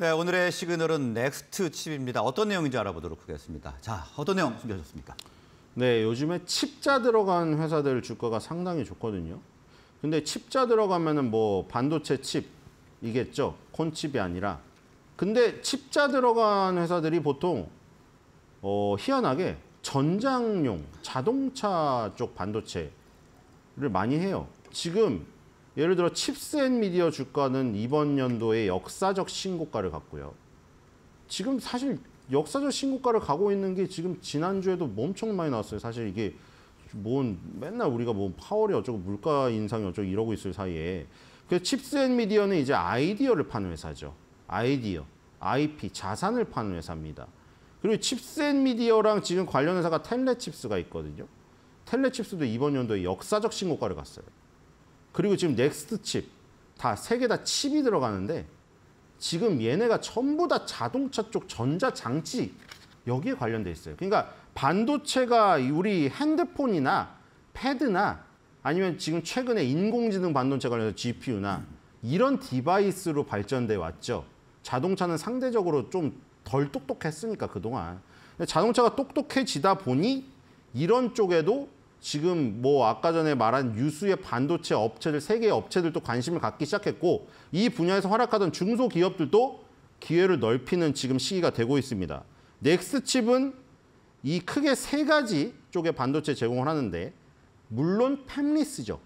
네, 오늘의 시그널은 넥스트 칩입니다. 어떤 내용인지 알아보도록 하겠습니다. 자, 어떤 내용 준비하셨습니까? 네, 요즘에 칩자 들어간 회사들 주가가 상당히 좋거든요. 근데 칩자 들어가면은 뭐 반도체 칩이겠죠. 콘칩이 아니라. 근데 칩자 들어간 회사들이 보통 어, 희한하게 전장용 자동차 쪽 반도체를 많이 해요. 지금 예를 들어 칩스앤미디어 주가는 이번 연도에 역사적 신고가를 갔고요. 지금 사실 역사적 신고가를 가고 있는 게 지금 지난주에도 엄청 많이 나왔어요. 사실 이게 뭔 맨날 우리가 뭐 파월이 어쩌고 물가 인상이 어쩌고 이러고 있을 사이에 그 칩스앤미디어는 이제 아이디어를 파는 회사죠. 아이디어, IP, 자산을 파는 회사입니다. 그리고 칩스앤미디어랑 지금 관련 회사가 텔레칩스가 있거든요. 텔레칩스도 이번 연도에 역사적 신고가를 갔어요. 그리고 지금 넥스트 칩, 다 세 개 다 칩이 들어가는데 지금 얘네가 전부 다 자동차 쪽 전자장치 여기에 관련돼 있어요. 그러니까 반도체가 우리 핸드폰이나 패드나 아니면 지금 최근에 인공지능 반도체 관련해서 GPU나 이런 디바이스로 발전돼 왔죠. 자동차는 상대적으로 좀 덜 똑똑했으니까 그동안. 자동차가 똑똑해지다 보니 이런 쪽에도 지금 뭐 아까 전에 말한 유수의 반도체 업체들 세계 업체들도 관심을 갖기 시작했고 이 분야에서 활약하던 중소기업들도 기회를 넓히는 지금 시기가 되고 있습니다. 넥스칩은 이 크게 세 가지 쪽의 반도체 제공을 하는데 물론 팹리스죠.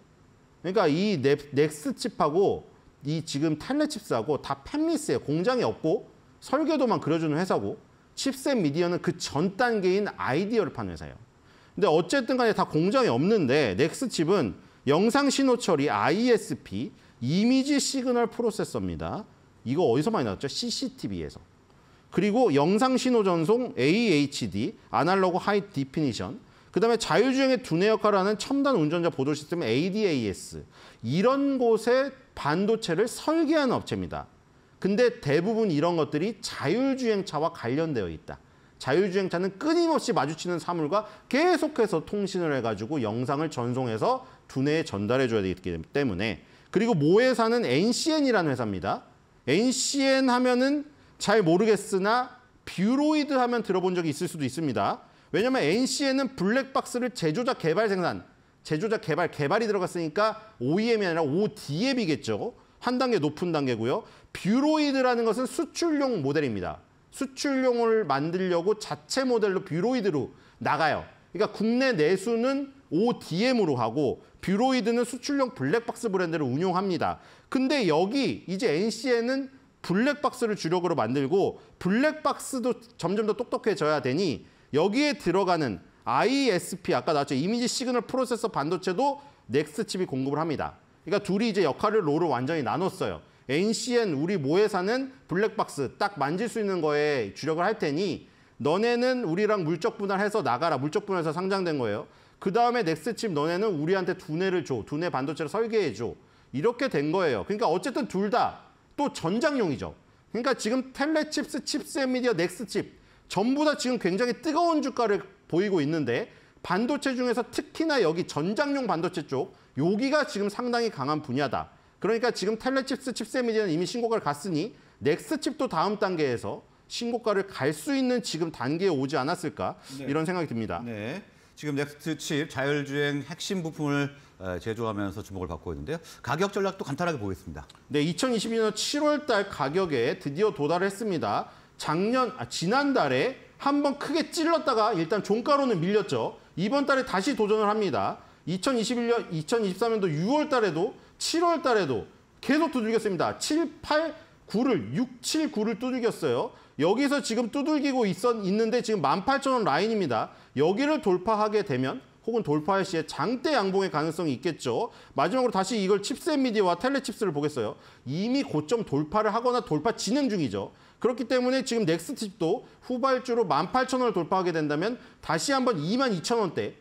그러니까 이 넥스칩하고 이 지금 텔레칩스하고 다 팹리스예요. 공장이 없고 설계도만 그려주는 회사고 칩셋 미디어는 그 전 단계인 아이디어를 파는 회사예요. 근데 어쨌든 간에 다 공정이 없는데 넥스칩은 영상 신호 처리 ISP 이미지 시그널 프로세서입니다. 이거 어디서 많이 나왔죠? CCTV에서. 그리고 영상 신호 전송 AHD, 아날로그 하이 디피니션, 그다음에 자율주행의 두뇌 역할을 하는 첨단 운전자 보조 시스템 ADAS 이런 곳에 반도체를 설계한 업체입니다. 근데 대부분 이런 것들이 자율주행차와 관련되어 있다. 자율주행차는 끊임없이 마주치는 사물과 계속해서 통신을 해가지고 영상을 전송해서 두뇌에 전달해줘야 되기 때문에 그리고 모 회사는 NCN이라는 회사입니다. NCN 하면은 잘 모르겠으나 뷰로이드 하면 들어본 적이 있을 수도 있습니다. 왜냐하면 NCN은 블랙박스를 제조자 개발 생산, 제조자 개발 개발이 들어갔으니까 OEM이 아니라 ODM이겠죠. 한 단계 높은 단계고요. 뷰로이드라는 것은 수출용 모델입니다. 수출용을 만들려고 자체 모델로 뷰로이드로 나가요. 그러니까 국내 내수는 ODM으로 하고 뷰로이드는 수출용 블랙박스 브랜드를 운용합니다. 근데 여기 이제 NC에는 블랙박스를 주력으로 만들고 블랙박스도 점점 더 똑똑해져야 되니 여기에 들어가는 ISP 아까 나왔죠 이미지 시그널 프로세서 반도체도 넥스 칩이 공급을 합니다. 그러니까 둘이 이제 역할을 롤을 완전히 나눴어요. NCN 우리 모회사는 블랙박스 딱 만질 수 있는 거에 주력을 할 테니 너네는 우리랑 물적 분할해서 나가라. 물적 분할해서 상장된 거예요. 그 다음에 넥스칩 너네는 우리한테 두뇌를 줘. 두뇌 반도체를 설계해 줘. 이렇게 된 거예요. 그러니까 어쨌든 둘 다 또 전장용이죠. 그러니까 지금 텔레칩스, 칩스앤미디어, 넥스칩 전부 다 지금 굉장히 뜨거운 주가를 보이고 있는데 반도체 중에서 특히나 여기 전장용 반도체 쪽 여기가 지금 상당히 강한 분야다. 그러니까 지금 텔레칩스 칩세미제는 이미 신고가를 갔으니 넥스 칩도 다음 단계에서 신고가를 갈 수 있는 지금 단계에 오지 않았을까 네. 이런 생각이 듭니다. 네. 지금 넥스트 칩 자율주행 핵심 부품을 어, 제조하면서 주목을 받고 있는데요. 가격 전략도 간단하게 보겠습니다. 네, 2022년 7월 달 가격에 드디어 도달했습니다. 작년 아, 지난달에 한번 크게 찔렀다가 일단 종가로는 밀렸죠. 이번 달에 다시 도전을 합니다. 2021년 2023년도 6월 달에도 7월 달에도 계속 두들겼습니다. 7, 8, 9를 6, 7, 9를 두들겼어요. 여기서 지금 두들기고 있었, 있는데 지금 18,000원 라인입니다. 여기를 돌파하게 되면 혹은 돌파할 시에 장대 양봉의 가능성이 있겠죠. 마지막으로 다시 이걸 칩셋 미디어와 텔레칩스를 보겠어요. 이미 고점 돌파를 하거나 돌파 진행 중이죠. 그렇기 때문에 지금 넥스팁도 트 후발주로 18,000원을 돌파하게 된다면 다시 한번 22,000원대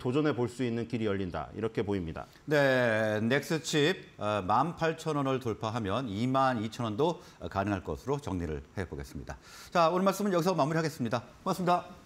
도전해 볼 수 있는 길이 열린다 이렇게 보입니다. 네, 넥스칩 18,000원을 어, 돌파하면 22,000원도 어, 가능할 것으로 정리를 해보겠습니다. 자, 오늘 말씀은 여기서 마무리하겠습니다. 고맙습니다.